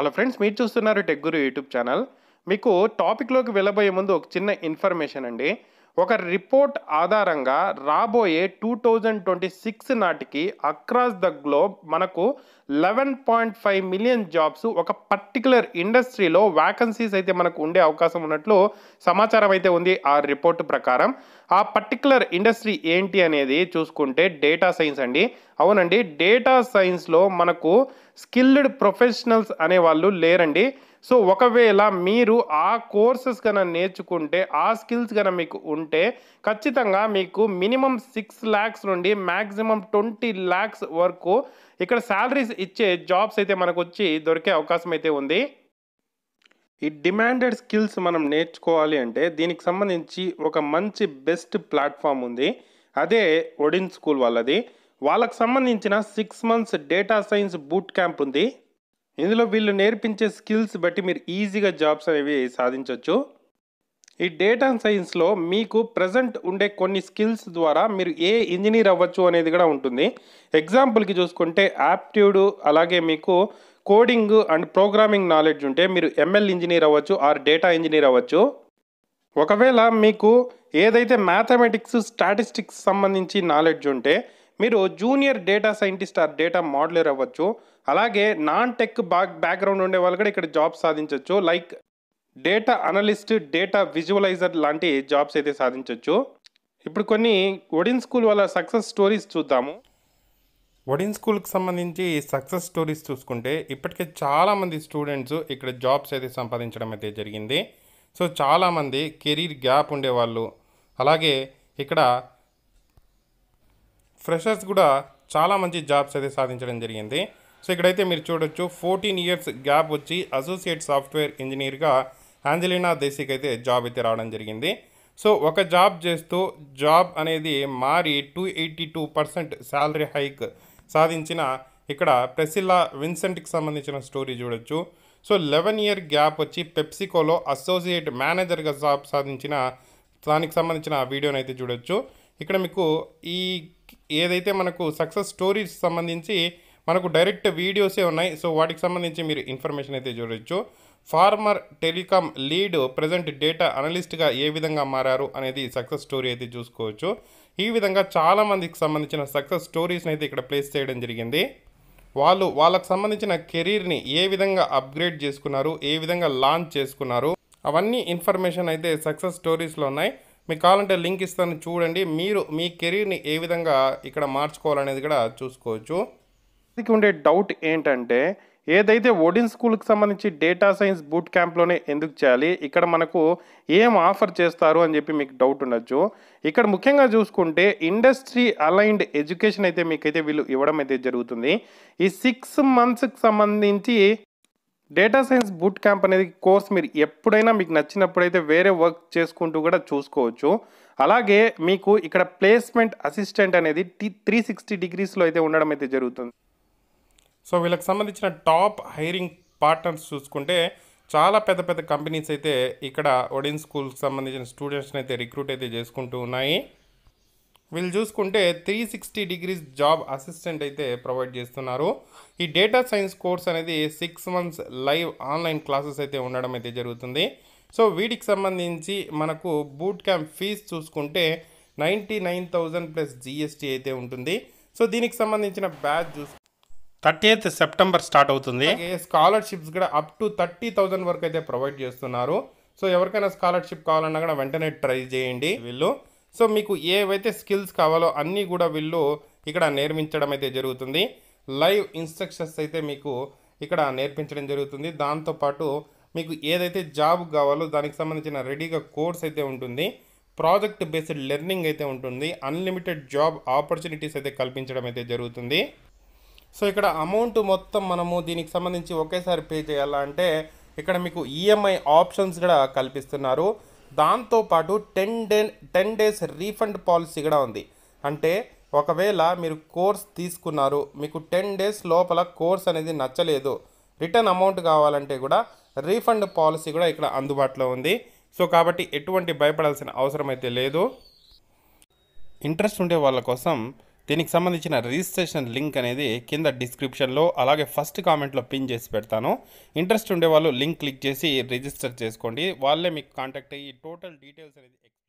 hello friends మీరు చూస్తున్నారు tech గురు YouTube channel మీకు టాపిక్లోకి వెళ్ళబోయే ముందు ఒక చిన్న ఇన్ఫర్మేషన్ అండి ఒక రిపోర్ట్ ఆధారంగా రాబోయే టూ థౌజండ్ ట్వంటీ సిక్స్ నాటికి అక్రాస్ ద గ్లోబ్ మనకు eleven point five million jobs ఒక పర్టికులర్ ఇండస్ట్రీలో వ్యాకన్సీస్ అయితే మనకు ఉండే అవకాశం ఉన్నట్లు సమాచారం అయితే ఉంది ఆ రిపోర్ట్ ప్రకారం ఆ పర్టికులర్ ఇండస్ట్రీ ఏంటి అనేది చూసుకుంటే డేటా సైన్స్ అండి అవునండి డేటా సైన్స్లో మనకు స్కిల్డ్ ప్రొఫెషనల్స్ అనే వాళ్ళు లేరండి సో ఒకవేళ మీరు ఆ కోర్సెస్ కనుక నేర్చుకుంటే ఆ స్కిల్స్ కనుక మీకు ఉంటే ఖచ్చితంగా మీకు మినిమం సిక్స్ ల్యాక్స్ నుండి మ్యాక్సిమం ట్వంటీ ల్యాక్స్ వరకు ఇక్కడ శాలరీస్ ఇచ్చే జాబ్స్ అయితే మనకు వచ్చి దొరికే అవకాశం అయితే ఉంది ఈ డిమాండెడ్ స్కిల్స్ మనం నేర్చుకోవాలి అంటే దీనికి సంబంధించి ఒక మంచి బెస్ట్ ప్లాట్ఫామ్ ఉంది అదే ఒడిన్ స్కూల్ వాళ్ళది వాళ్ళకు సంబంధించిన six months data science boot camp ఉంది ఇందులో వీళ్ళు నేర్పించే స్కిల్స్ బట్టి మీరు ఈజీగా జాబ్స్ అనేవి సాధించవచ్చు ఈ డేటా సైన్స్లో మీకు ప్రజెంట్ ఉండే కొన్ని స్కిల్స్ ద్వారా మీరు ఏ ఇంజనీర్ అవ్వచ్చు అనేది కూడా ఉంటుంది ఎగ్జాంపుల్కి చూసుకుంటే యాప్ట్యూడ్ అలాగే మీకు కోడింగ్ అండ్ ప్రోగ్రామింగ్ నాలెడ్జ్ ఉంటే మీరు ఎంఎల్ ఇంజనీర్ అవ్వచ్చు ఆర్ డేటా ఇంజనీర్ అవ్వచ్చు ఒకవేళ మీకు ఏదైతే మ్యాథమెటిక్స్ స్టాటిస్టిక్స్ సంబంధించి నాలెడ్జ్ ఉంటే మీరు junior data scientist or data modeller అవ్వచ్చు అలాగే నాన్ టెక్ బ్యాక్ బ్యాక్గ్రౌండ్ ఉండే వాళ్ళు కూడా ఇక్కడ జాబ్ సాధించవచ్చు like data analyst data visualiser లాంటి జాబ్స్ అయితే సాధించవచ్చు ఇప్పుడు కొన్ని ఒడిన్ స్కూల్ వాళ్ళ సక్సెస్ స్టోరీస్ చూద్దాము ఒడిన్ స్కూల్కి సంబంధించి సక్సెస్ స్టోరీస్ చూసుకుంటే ఇప్పటికే చాలామంది స్టూడెంట్స్ ఇక్కడ జాబ్స్ అయితే సంపాదించడం అయితే జరిగింది సో చాలామంది కెరీర్ గ్యాప్ ఉండేవాళ్ళు అలాగే ఇక్కడ ఫ్రెషర్స్ కూడా చాలా మంచి జాబ్స్ అయితే సాధించడం జరిగింది సో ఇక్కడైతే మీరు చూడొచ్చు ఫోర్టీన్ ఇయర్స్ గ్యాప్ వచ్చి అసోసియేట్ సాఫ్ట్వేర్ ఇంజనీర్గా ఆంజలినా దేశీకి అయితే జాబ్ అయితే రావడం జరిగింది సో ఒక జాబ్ చేస్తూ జాబ్ అనేది మారి two eighty two percent salary hike సాధించిన ఇక్కడ ప్రెసిల్లా విన్సెంట్కి సంబంధించిన స్టోరీ చూడొచ్చు సో లెవెన్ ఇయర్ గ్యాప్ వచ్చి పెప్సికోలో అసోసియేట్ మేనేజర్గా జాబ్ సాధించిన దానికి సంబంధించిన వీడియోని అయితే చూడొచ్చు ఇక్కడ మీకు ఈ ఏదైతే మనకు సక్సెస్ స్టోరీస్ సంబంధించి మనకు డైరెక్ట్ వీడియోసే ఉన్నాయి సో వాటికి సంబంధించి మీరు ఇన్ఫర్మేషన్ అయితే చూడవచ్చు former telecom lead present data అనలిస్ట్గా ఏ విధంగా మారారు అనేది సక్సెస్ స్టోరీ అయితే చూసుకోవచ్చు ఈ విధంగా చాలామందికి సంబంధించిన సక్సెస్ స్టోరీస్ని అయితే ఇక్కడ ప్లేస్ చేయడం జరిగింది వాళ్ళు వాళ్ళకు సంబంధించిన కెరీర్ని ఏ విధంగా అప్గ్రేడ్ చేసుకున్నారు ఏ విధంగా లాంచ్ చేసుకున్నారు అవన్నీ ఇన్ఫర్మేషన్ అయితే సక్సెస్ స్టోరీస్లో ఉన్నాయి మీకు కావాలంటే లింక్ ఇస్తాను చూడండి మీరు మీ కెరీర్ని ఏ విధంగా ఇక్కడ మార్చుకోవాలనేది కూడా చూసుకోవచ్చు ఇది ఉండే డౌట్ ఏంటంటే ఏదైతే ఒడిన్ స్కూల్కి సంబంధించి డేటా సైన్స్ బూట్ క్యాంప్లోనే ఎందుకు చేయాలి ఇక్కడ మనకు ఏం ఆఫర్ చేస్తారు అని చెప్పి మీకు డౌట్ ఉండొచ్చు ఇక్కడ ముఖ్యంగా చూసుకుంటే ఇండస్ట్రీ అలైన్డ్ ఎడ్యుకేషన్ అయితే మీకైతే వీళ్ళు ఇవ్వడం అయితే జరుగుతుంది ఈ సిక్స్ మంత్స్కి సంబంధించి డేటా సైన్స్ బూట్ క్యాంప్ అనేది కోర్స్ మీరు ఎప్పుడైనా మీకు నచ్చినప్పుడైతే వేరే వర్క్ చేసుకుంటూ కూడా చూసుకోవచ్చు అలాగే మీకు ఇక్కడ ప్లేస్మెంట్ అసిస్టెంట్ అనేది త్రీ సిక్స్టీ డిగ్రీస్లో అయితే ఉండడం అయితే జరుగుతుంది సో వీళ్ళకి సంబంధించిన టాప్ హైరింగ్ పార్ట్నర్స్ చూసుకుంటే చాలా పెద్ద పెద్ద కంపెనీస్ అయితే ఇక్కడ ఒడిన్ స్కూల్కి సంబంధించిన స్టూడెంట్స్ని అయితే రిక్రూట్ అయితే చేసుకుంటూ ఉన్నాయి వీళ్ళు చూసుకుంటే three sixty degrees job assistant అయితే ప్రొవైడ్ చేస్తున్నారు ఈ డేటా సైన్స్ కోర్స్ అనేది six months live online classes అయితే ఉండడం అయితే జరుగుతుంది సో వీటికి సంబంధించి మనకు బూట్ క్యాంప్ ఫీజ్ చూసుకుంటే ninety nine thousand plus GST అయితే ఉంటుంది సో దీనికి సంబంధించిన బ్యాచ్ చూసు థర్టీ ఎయిత్ సెప్టెంబర్ స్టార్ట్ అవుతుంది స్కాలర్షిప్స్ కూడా అప్ టు థర్టీ థౌజండ్ వరకు అయితే ప్రొవైడ్ చేస్తున్నారు సో ఎవరికైనా స్కాలర్షిప్ కావాలన్నా కూడా వెంటనే ట్రై చేయండి వీళ్ళు సో మీకు ఏవైతే స్కిల్స్ కావాలో అన్నీ కూడా వీళ్ళు ఇక్కడ నేర్పించడం అయితే జరుగుతుంది లైవ్ ఇన్స్ట్రక్షన్స్ అయితే మీకు ఇక్కడ నేర్పించడం జరుగుతుంది దాంతోపాటు మీకు ఏదైతే జాబ్ కావాలో దానికి సంబంధించిన రెడీగా కోర్స్ అయితే ఉంటుంది ప్రాజెక్ట్ బేస్డ్ లెర్నింగ్ అయితే ఉంటుంది అన్లిమిటెడ్ జాబ్ ఆపర్చునిటీస్ అయితే కల్పించడం అయితే జరుగుతుంది సో ఇక్కడ అమౌంట్ మొత్తం మనము దీనికి సంబంధించి ఒకేసారి పే చేయాలా అంటే ఇక్కడ మీకు ఈఎంఐ e ఆప్షన్స్ కూడా కల్పిస్తున్నారు దాంతోపాటు ten day ten days refund policy కూడా ఉంది అంటే ఒకవేళ మీరు కోర్స్ తీసుకున్నారు మీకు టెన్ డేస్ లోపల కోర్స్ అనేది నచ్చలేదు రిటర్న్ అమౌంట్ కావాలంటే కూడా రీఫండ్ పాలసీ కూడా ఇక్కడ అందుబాటులో ఉంది సో కాబట్టి ఎటువంటి భయపడాల్సిన అవసరం అయితే లేదు ఇంట్రెస్ట్ ఉండే వాళ్ళ కోసం దీనికి సంబంధించిన రిజిస్ట్రేషన్ లింక్ అనేది కింద డిస్క్రిప్షన్లో అలాగే ఫస్ట్ కామెంట్లో పిన్ చేసి పెడతాను ఇంట్రెస్ట్ ఉండేవాళ్ళు లింక్ క్లిక్ చేసి రిజిస్టర్ చేసుకోండి వాళ్ళే మీకు కాంటాక్ట్ అయ్యి టోటల్ డీటెయిల్స్ అనేది